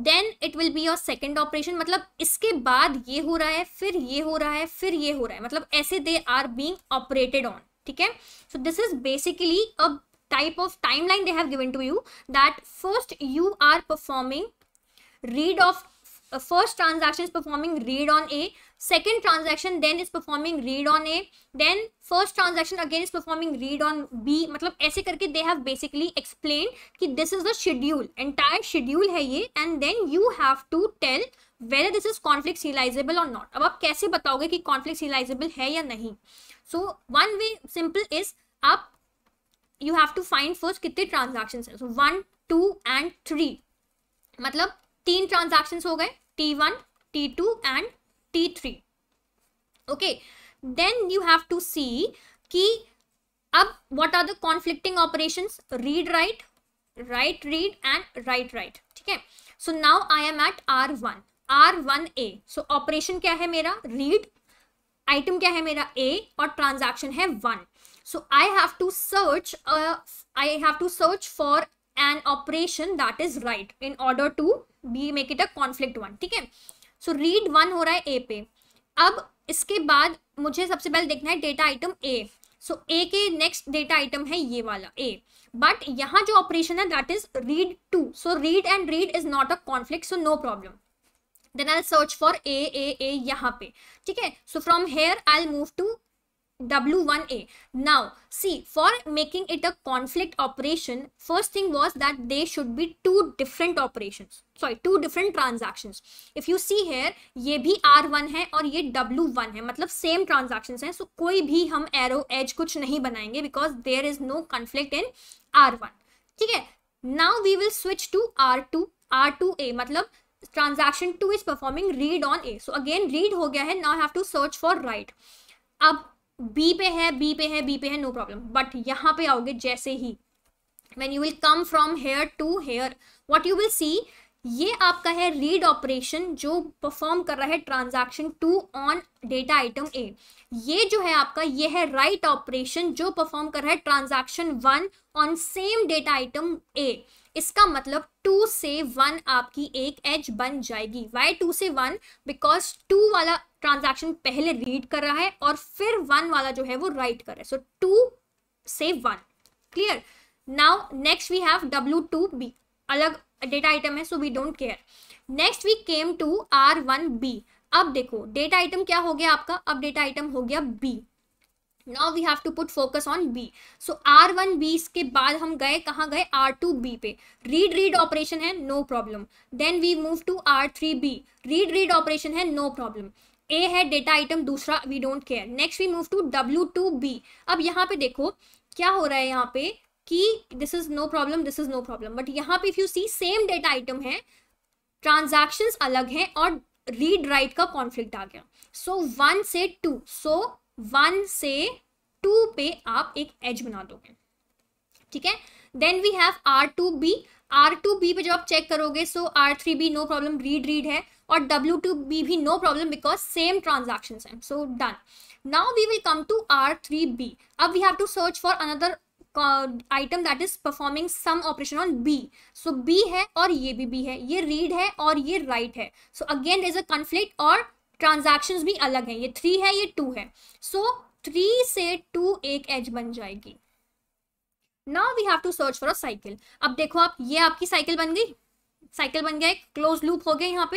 then it will be your second operation मतलब इसके बाद ये हो रहा है फिर ये हो रहा है फिर ये हो रहा है मतलब ऐसे they are being operated on ठीक है so this is basically a type of time line they have given to you that first you are performing read of first transaction performing read on a second transaction then is performing read on a then first transaction again is performing read on b मतलब ऐसे करके they have basically explained कि this is the schedule entire schedule है ये and then you have to tell whether this is conflict realizable or not अब आप कैसे बताओगे कि conflict realizable है या नहीं so one way simple is आप you have to find first कितने transactions हैं so one two and three मतलब तीन transactions हो गए T1 T2 and T3 okay then you have to see कि अब what are the conflicting operations read write write read and write write ठीक है so now I am at R1 R1A so operation क्या है मेरा read item क्या है मेरा A और transaction है 1 so I have to search uh, I have to search for an operation that is right in order to be make it a conflict one ठीक है सो रीड वन हो रहा है ए पे अब इसके बाद मुझे सबसे पहले देखना है डेटा आइटम ए सो ए के नेक्स्ट डेटा आइटम है ये वाला ए बट यहाँ जो ऑपरेशन है that is read two so read and read is not a conflict so no problem then I search for A A A यहाँ पे ठीक है so from here I move to W1A. Now, see, for making it a conflict operation, first thing was that they should be two different operations. Sorry, two different transactions. If you see here, ये भी R1 है और ये W1 है मतलब same transactions हैं. So, कोई भी हम arrow edge कुछ नहीं बनाएंगे because there is no conflict in R1. ठीक है Now we will switch to R2, R2A मतलब transaction 2 is performing read on A. So, again read हो गया है. Now I have to search for write. अब बी पे है B पे है बी पे है नो प्रॉब्लम बट यहाँ पे आओगे जैसे ही when you will come from here to here what you will see ये आपका है रीड ऑपरेशन जो परफॉर्म कर रहा है transaction two on data item A ये जो है आपका ये है राइट ऑपरेशन जो परफॉर्म कर रहा है transaction one on same data item A इसका मतलब टू से वन आपकी एक एज बन जाएगी वाई टू से वन बिकॉज टू वाला ट्रांजैक्शन पहले रीड कर रहा है और फिर वन वाला जो है वो राइट कर रहा है सो टू से one clear now next we have W two B अलग डेटा आइटम है so we don't care next we came to R one B अब देखो डेटा आइटम क्या हो गया आपका अब डेटा आइटम हो गया B now we have to put focus on B so R one B के बाद हम गए कहाँ गए आर टू बी पे रीड रीड ऑपरेशन है no problem then we move to R three B read read operation है no problem A है डेटा आइटम दूसरा we don't care next we move to W two B अब यहाँ पे देखो क्या हो रहा है यहाँ पे कि this is no problem this is no problem but यहाँ पे if you see same data item है ट्रांजेक्शन अलग हैं और रीड राइट का कॉन्फ्लिक्ट आ गया सो वन से टू सो वन से टू पे आप एक एज बना दोगे ठीक है then we have R two B R two B पे जब आप चेक करोगे so R three B no problem read read है और डब्ल्यू टू बी भी no problem because same transaction हैं so done now we will come to R three B अब we have to search for another item that is performing some operation on B so B है और ये भी B है ये read है और ये राइट है so again is a conflict और ट्रांजेक्शन भी अलग हैं ये थ्री है ये टू है सो so, थ्री से टू एक एज बन जाएगी now we have to search for a cycle अब देखो आप ये आपकी साइकिल बन गई साइकिल बन गया एक क्लोज लूप हो गया यहाँ पे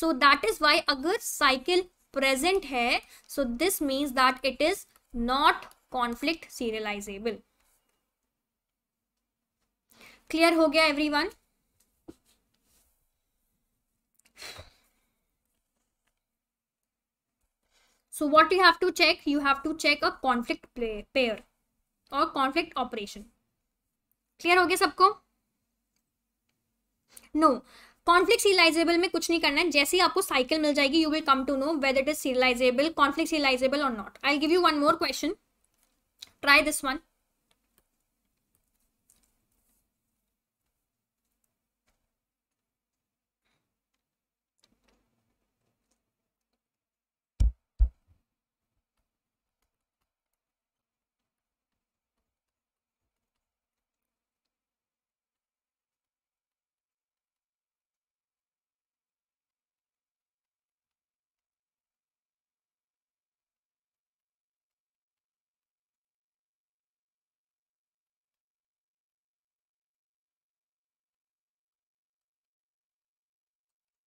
सो दैट इज वाई अगर साइकिल प्रेजेंट है so this means that it is not conflict serializable clear हो गया everyone so what you have to check you have to check a conflict pair और conflict operation clear हो गया सबको no conflict serialisable में कुछ नहीं करना है जैसे ही आपको साइकिल मिल जाएगी you will come to know whether it is serializable conflict serializable और not I give you one more question try this one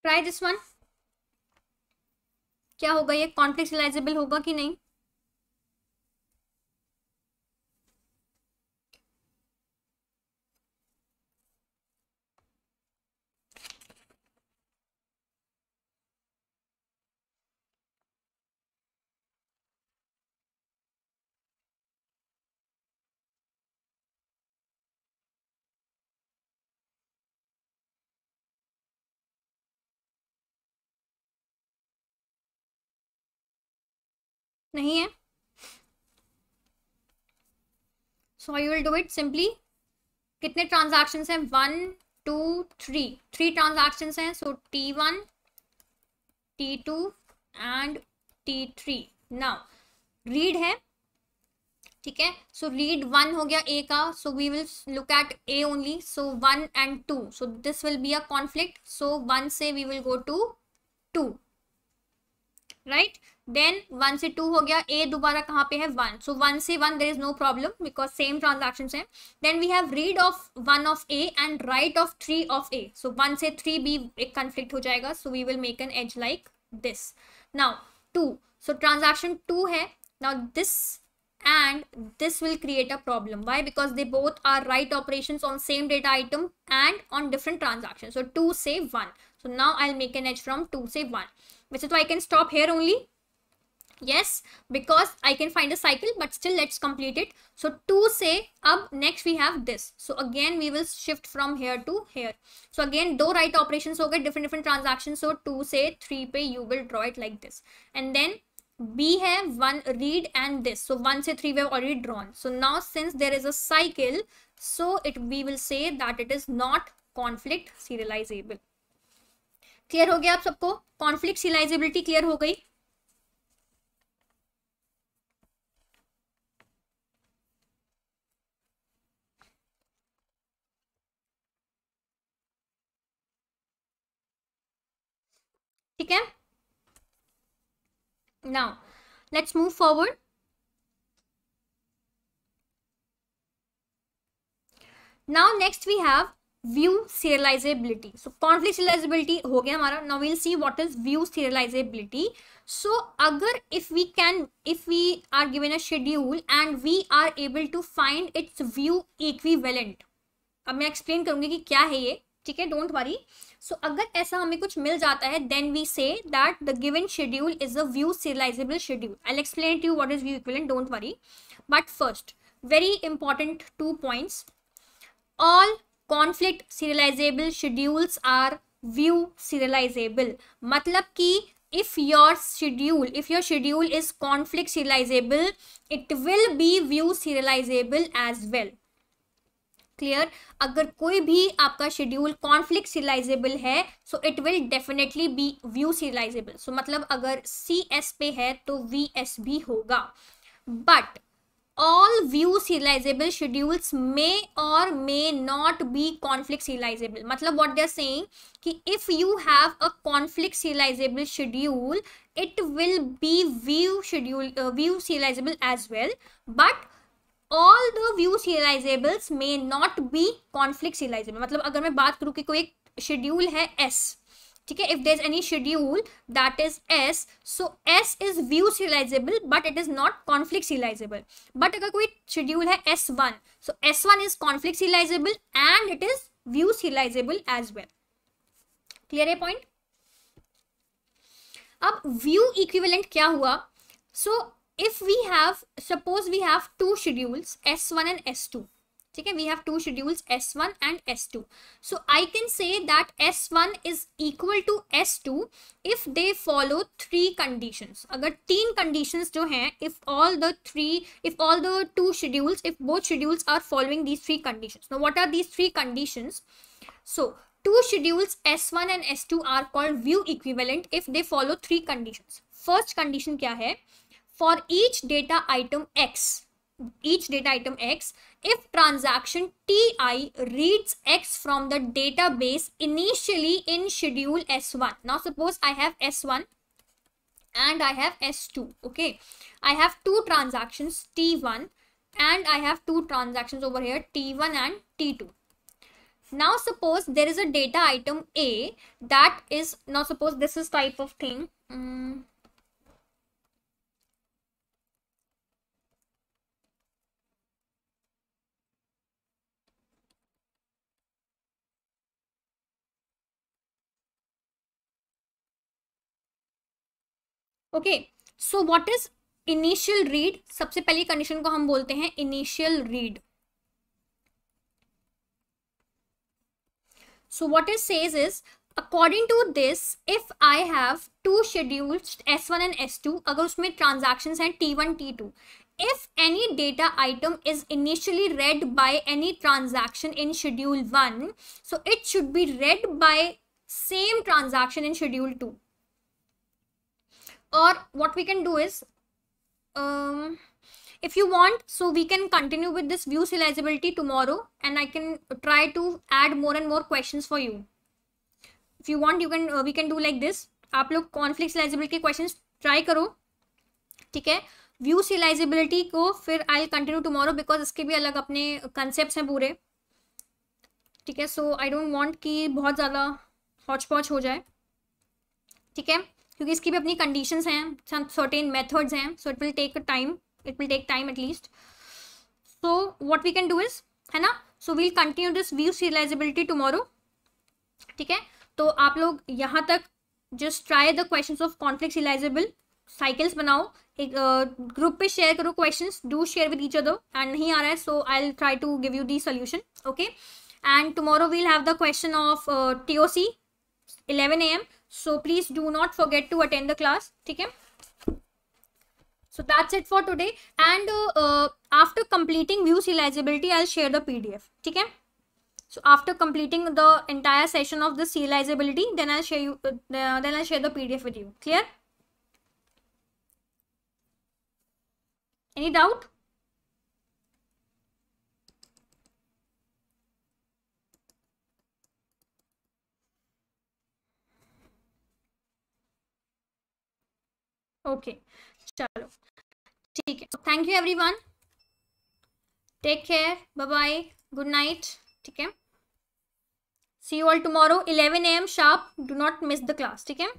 try this one क्या होगा ये कॉन्फ्लिक्स रिलाइजेबल होगा कि नहीं नहीं है so I will do it simply कितने ट्रांजेक्शन हैं one two three three transaction हैं so T one T two and T three now read है ठीक है सो रीड वन हो गया ए का so we will look at A only so one and two so this will be a conflict so one से we will go to two right then one से two हो गया A दोबारा कहाँ पे है वन सो वन से one there is no problem because same transaction है then we have read of one of A and write of three of A so one से थ्री बी एक कन्फ्लिक्ट हो जाएगा so we will make an edge like this now two so transaction two है now this and this will create a problem why because they both are write operations on same data item and on different transactions so 2 say 1 so now i'll make an edge from 2 say 1 which is why I can stop here only. Yes, because I can find a cycle, but still let's complete it. So to say, up next we have this. So again, we will shift from here to here. So again, do right operations, so get different different transactions. So to say, three pay, you will draw it like this. And then B have one read and this. So one say three we have already drawn. So now since there is a cycle, so it we will say that it is not conflict serializable. Clear हो गया आप सबको conflict रिलाइजेबिलिटी clear हो गई ठीक है now let's move forward now next we have view serializability so conflict serializability हो गया हमारा now will see what is view serializability so अगर if we can if we are given a schedule and we are able to find its view equivalent अब मैं explain करूंगी कि क्या है ये ठीक है डोंट वरी सो अगर ऐसा हमें कुछ मिल जाता है then we say that the given schedule is a view serializable schedule I explain to what is view equivalent don't worry but first very important two points all conflict serializable schedules are view serializable मतलब कि if your schedule if your schedule is conflict serializable it will be view serializable as well clear अगर कोई भी आपका schedule conflict serializable है so it will definitely be view serializable so मतलब अगर C S पे है तो वी एस भी होगा but all views serializable schedules may or may not be conflict serializable मतलब what they are saying कि if you have a conflict serializable schedule it will be view schedule uh, view serializable as well but all the view serializables may not be conflict serializable मतलब अगर मैं बात करूँ कि कोई एक schedule है S ठीक है if there any schedule that is S so S is view serializable but it is not conflict serializable but अगर कोई शेड्यूल है S one so S one is conflict serializable and it is view serializable as well clear है point अब view equivalent क्या हुआ so if we have suppose we have two schedules S one and S two ठीक है we have two schedules S one and S two so I can say that S one is equal to S two if they follow three condition अगर तीन condition जो हैं if all the three if all the two schedules if both schedules are following these three condition what are these three condition so S one and S two are called view equivalent if they follow three conditions. First condition क्या है? For each data item X each data item X if transaction ti reads x from the database initially in schedule s1 now suppose i have s1 and i have s2 okay i have two transactions t1 and i have two transactions over here t1 and t2 now suppose there is a data item a that is now suppose this is type of thing mm, okay so what is initial read सबसे पहली condition को हम बोलते हैं initial read so what is says is according to this if I have two schedules S one and S two अगर उसमें transaction हैं T one T two if any data item is initially read by any transaction in schedule one so it should be read by same transaction in schedule two or what we can do is um, if you want so we can continue with this view serializability tomorrow and i can try to add more and more questions for you if you want you can uh, we can do like this aap log conflict serializability questions try karo theek hai view serializability को फिर I will continue tomorrow because इसके भी अलग अपने concept हैं पूरे ठीक है सो आई डोंट वांट कि बहुत ज़्यादा हॉच हो जाए ठीक है क्योंकि इसकी भी अपनी कंडीशन हैं सर्टेन मेथड्स हैं so it will take time it will take time at least so what we can do is है ना so we'll continue this view serializability tomorrow ठीक है तो आप लोग यहाँ तक just try the question of conflicts serializable cycles बनाओ एक ग्रुप पे शेयर करो question do share with each other and नहीं आ रहा है so I try to give you the solution okay and tomorrow we'll have the question of T O C eleven A M so please do not forget to attend the class ठीक है so that's it for today and uh, uh, after completing views eligibility i'll share the pdf ठीक है so after completing the entire session of this eligibility then i'll share you uh, then i'll share the pdf with you clear any doubt okay चलो ठीक है thank you everyone take care bye bye good night ठीक है see you all tomorrow 11 AM sharp do not miss the class ठीक है